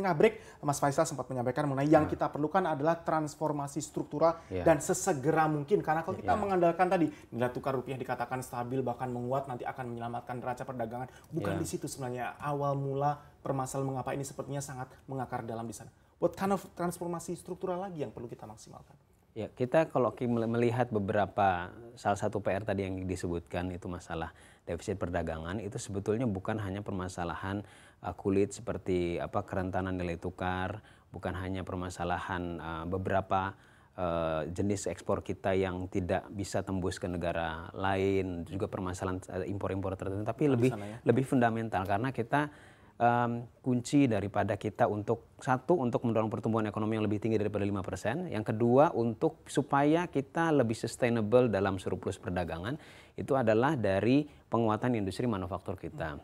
tengah break Mas Faisal sempat menyampaikan mengenai yang ah. kita perlukan adalah transformasi struktural yeah. dan sesegera mungkin karena kalau kita yeah. mengandalkan tadi nilai tukar rupiah dikatakan stabil bahkan menguat nanti akan menyelamatkan neraca perdagangan bukan yeah. di situ sebenarnya awal mula permasalahan mengapa ini sepertinya sangat mengakar dalam di sana. What kind of transformasi struktural lagi yang perlu kita maksimalkan? Ya, kita kalau melihat beberapa salah satu PR tadi yang disebutkan itu masalah defisit perdagangan itu sebetulnya bukan hanya permasalahan eh, kulit seperti apa kerentanan nilai tukar, bukan hanya permasalahan eh, beberapa eh, jenis ekspor kita yang tidak bisa tembus ke negara lain, juga permasalahan impor-impor tertentu, tapi lebih ya. lebih fundamental karena kita um, kunci daripada kita untuk satu untuk mendorong pertumbuhan ekonomi yang lebih tinggi daripada 5%, yang kedua untuk supaya kita lebih sustainable dalam surplus perdagangan itu adalah dari penguatan industri manufaktur kita.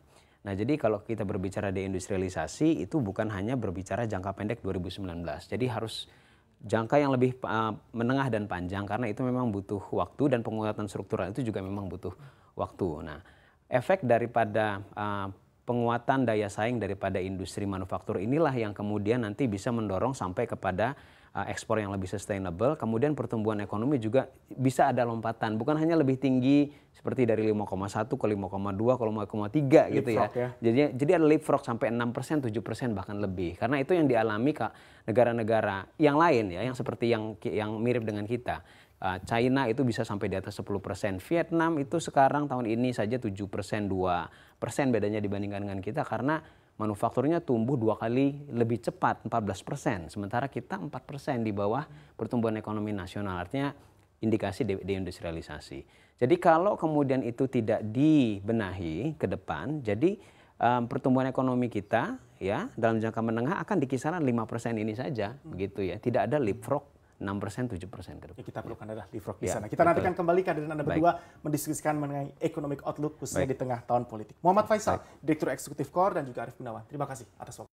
Nah, jadi kalau kita berbicara deindustrialisasi itu bukan hanya berbicara jangka pendek 2019. Jadi harus jangka yang lebih uh, menengah dan panjang karena itu memang butuh waktu dan penguatan struktural itu juga memang butuh waktu. Nah, efek daripada uh, penguatan daya saing daripada industri manufaktur inilah yang kemudian nanti bisa mendorong sampai kepada eh, ekspor yang lebih sustainable, kemudian pertumbuhan ekonomi juga bisa ada lompatan, bukan hanya lebih tinggi seperti dari 5,1 ke 5,2 ke 5,3 gitu ya. ya. Jadi jadi ada leapfrog sampai 6%, 7% bahkan lebih. Karena itu yang dialami negara-negara yang lain ya, yang seperti yang yang mirip dengan kita. Ah, China itu bisa sampai di atas 10 persen. Vietnam itu sekarang tahun ini saja 7 persen, 2 persen bedanya dibandingkan dengan kita karena manufakturnya tumbuh dua kali lebih cepat 14 persen. Sementara kita 4 persen di bawah pertumbuhan ekonomi nasional. Artinya indikasi deindustrialisasi. Jadi kalau kemudian itu tidak dibenahi ke depan, jadi um, pertumbuhan ekonomi kita ya dalam jangka menengah akan di kisaran 5% ini saja begitu ya. Tidak ada leapfrog 6 persen, 7 persen ke depan. Ya, kita perlukan adalah leapfrog di ya, sana. Kita nantikan kembali kehadiran Anda berdua mendiskusikan mengenai economic outlook khususnya Baik. di tengah tahun politik. Muhammad Faisal, Baik. Direktur Eksekutif Core dan juga Arief Gunawan. Terima kasih atas waktu.